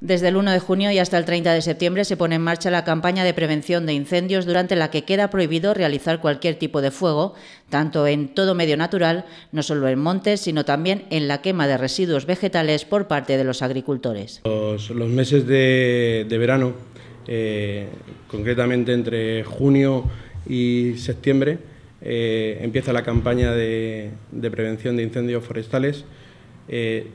Desde el 1 de junio y hasta el 30 de septiembre se pone en marcha la campaña de prevención de incendios durante la que queda prohibido realizar cualquier tipo de fuego, tanto en todo medio natural, no solo en montes, sino también en la quema de residuos vegetales por parte de los agricultores. Los, meses de, verano, eh, concretamente entre junio y septiembre, eh, empieza la campaña de, prevención de incendios forestales. Eh,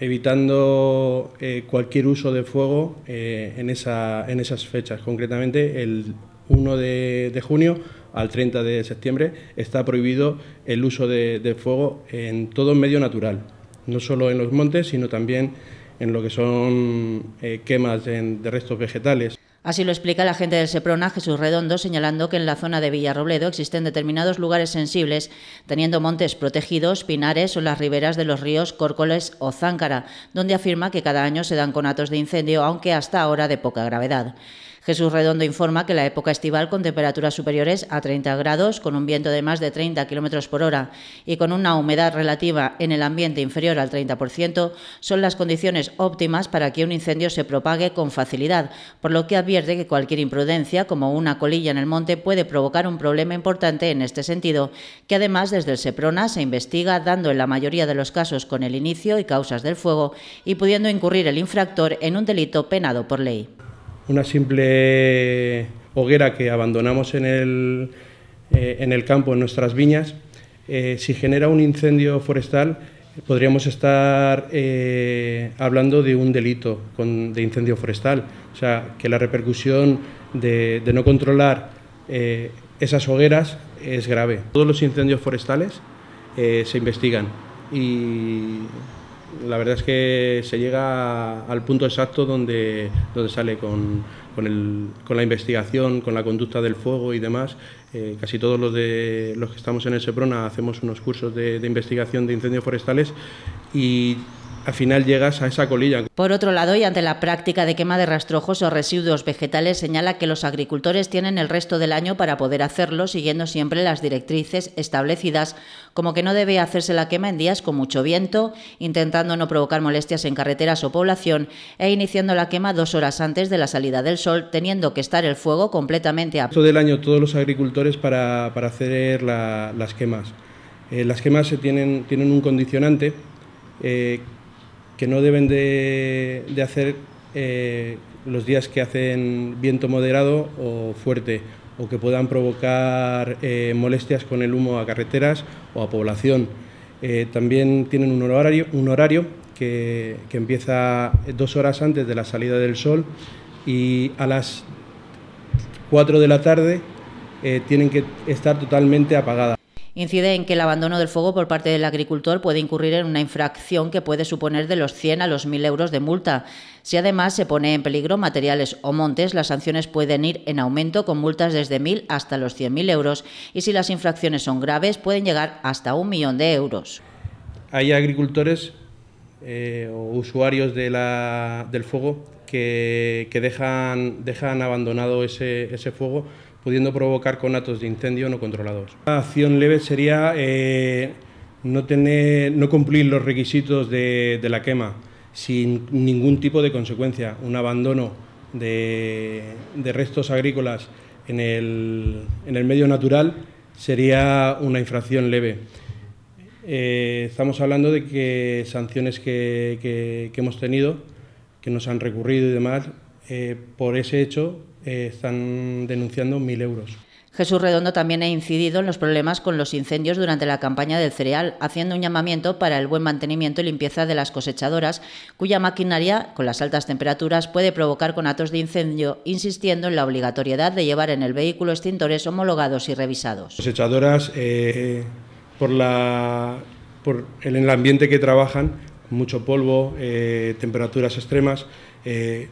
evitando eh, cualquier uso de fuego eh, en, esas fechas. Concretamente, el 1 de, junio al 30 de septiembre está prohibido el uso de, fuego en todo medio natural, no solo en los montes, sino también en lo que son eh, quemas de restos vegetales Así lo explica la gente del Seprona, Jesús Redondo, señalando que en la zona de Villarrobledo existen determinados lugares sensibles, teniendo montes protegidos, pinares o las riberas de los ríos Córcoles o Záncara, donde afirma que cada año se dan conatos de incendio, aunque hasta ahora de poca gravedad. Jesús Redondo informa que la época estival con temperaturas superiores a 30 grados, con un viento de más de 30 kilómetros por hora y con una humedad relativa en el ambiente inferior al 30%, son las condiciones óptimas para que un incendio se propague con facilidad, por lo que advierte que cualquier imprudencia, como una colilla en el monte, puede provocar un problema importante en este sentido, que además desde el SEPRONA se investiga, dando en la mayoría de los casos con el inicio y causas del fuego y pudiendo incurrir el infractor en un delito penado por ley una simple hoguera que abandonamos en el, eh, en el campo, en nuestras viñas, eh, si genera un incendio forestal, podríamos estar eh, hablando de un delito de incendio forestal. O sea, que la repercusión de, no controlar esas hogueras es grave. Todos los incendios forestales se investigan y la verdad es que se llega al punto exacto donde, donde sale con, con, el, con la investigación, con la conducta del fuego y demás. Eh, casi todos los, de, los que estamos en el SEPRONA hacemos unos cursos de, de investigación de incendios forestales y al final llegas a esa colilla. Por otro lado, y ante la práctica de quema de rastrojos o residuos vegetales, señala que los agricultores tienen el resto del año para poder hacerlo, siguiendo siempre las directrices establecidas, como que no debe hacerse la quema en días con mucho viento, intentando no provocar molestias en carreteras o población, e iniciando la quema dos horas antes de la salida del sol, teniendo que estar el fuego completamente a... del año todos los agricultores para, hacer las quemas. Eh, las quemas se tienen, tienen un condicionante eh, que no deben de, hacer eh, los días que hacen viento moderado o fuerte o que puedan provocar eh, molestias con el humo a carreteras o a población. Eh, también tienen un horario, un horario que, que, empieza dos horas antes de la salida del sol y a las cuatro de la tarde tienen que estar totalmente apagadas incide en que el abandono del fuego por parte del agricultor puede incurrir en una infracción que puede suponer de los 100 a los 1.000 euros de multa. Si además se pone en peligro materiales o montes, las sanciones pueden ir en aumento con multas desde 1.000 hasta los 100.000 euros y si las infracciones son graves pueden llegar hasta un millón de euros. Hay agricultores eh, o usuarios de la, del fuego que, dejan, dejan, abandonado ese, fuego, pudiendo provocar conatos de incendio no controlados. La acción leve sería eh, no, tener, no cumplir los requisitos de, la quema sin ningún tipo de consecuencia. Un abandono de, restos agrícolas en el, medio natural sería una infracción leve. Eh, estamos hablando de que sanciones que hemos tenido que nos han recurrido y demás, eh, por ese hecho eh, están denunciando mil euros. Jesús Redondo también ha incidido en los problemas con los incendios durante la campaña del cereal, haciendo un llamamiento para el buen mantenimiento y limpieza de las cosechadoras, cuya maquinaria, con las altas temperaturas, puede provocar conatos de incendio, insistiendo en la obligatoriedad de llevar en el vehículo extintores homologados y revisados. Cosechadoras, eh, por, el ambiente que trabajan, mucho polvo, eh, temperaturas extremas. Eh,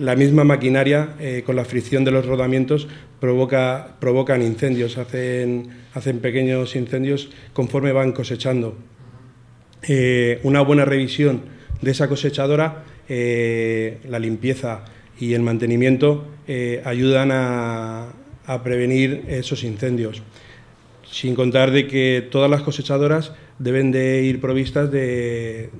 la misma maquinaria eh, con la fricción de los rodamientos provocan incendios, hacen, pequeños incendios conforme van cosechando. una buena revisión de esa cosechadora, la limpieza y el mantenimiento ayudan a prevenir esos incendios sin contar de que todas las cosechadoras deben de ir provistas de,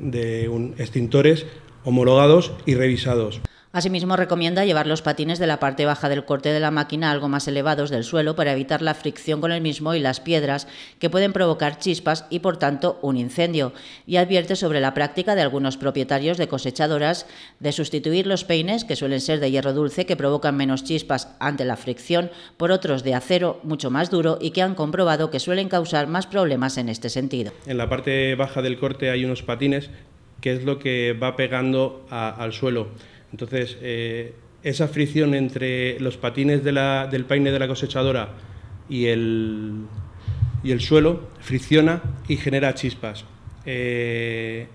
extintores homologados y revisados. Asimismo, recomienda llevar los patines de la parte baja del corte de la máquina algo más elevados del suelo para evitar la fricción con el mismo y las piedras que pueden provocar chispas y, por tanto, un incendio. Y advierte sobre la práctica de algunos propietarios de cosechadoras de sustituir los peines, que suelen ser de hierro dulce, que provocan menos chispas ante la fricción, por otros de acero mucho más duro y que han comprobado que suelen causar más problemas en este sentido. En la parte baja del corte hay unos patines que es lo que va pegando al suelo entonces, eh, esa fricción entre los patines del paine de la cosechadora y el, suelo fricciona y genera chispas. Eh,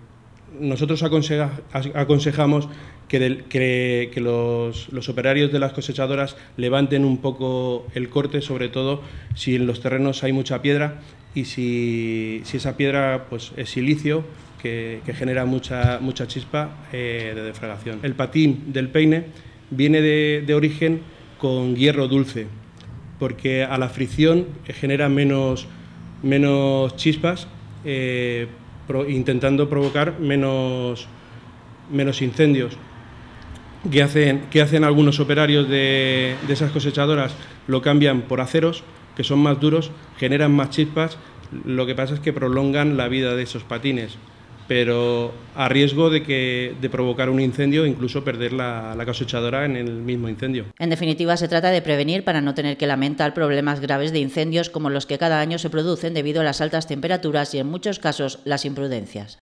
nosotros aconsejamos que, los, operarios de las cosechadoras levanten un poco el corte, sobre todo si en los terrenos hay mucha piedra y si, esa piedra pues, es silicio, que, genera mucha, mucha chispa eh, de defragación. El patín del peine viene de, origen con hierro dulce, porque a la fricción genera menos, chispas, eh, intentando provocar menos, menos incendios que hacen, algunos operarios de, esas cosechadoras lo cambian por aceros, que son más duros, generan más chispas, lo que pasa es que prolongan la vida de esos patines, pero a riesgo de, que, de provocar un incendio e incluso perder la, la, cosechadora en el mismo incendio. En definitiva, se trata de prevenir para no tener que lamentar problemas graves de incendios como los que cada año se producen debido a las altas temperaturas y, en muchos casos, las imprudencias.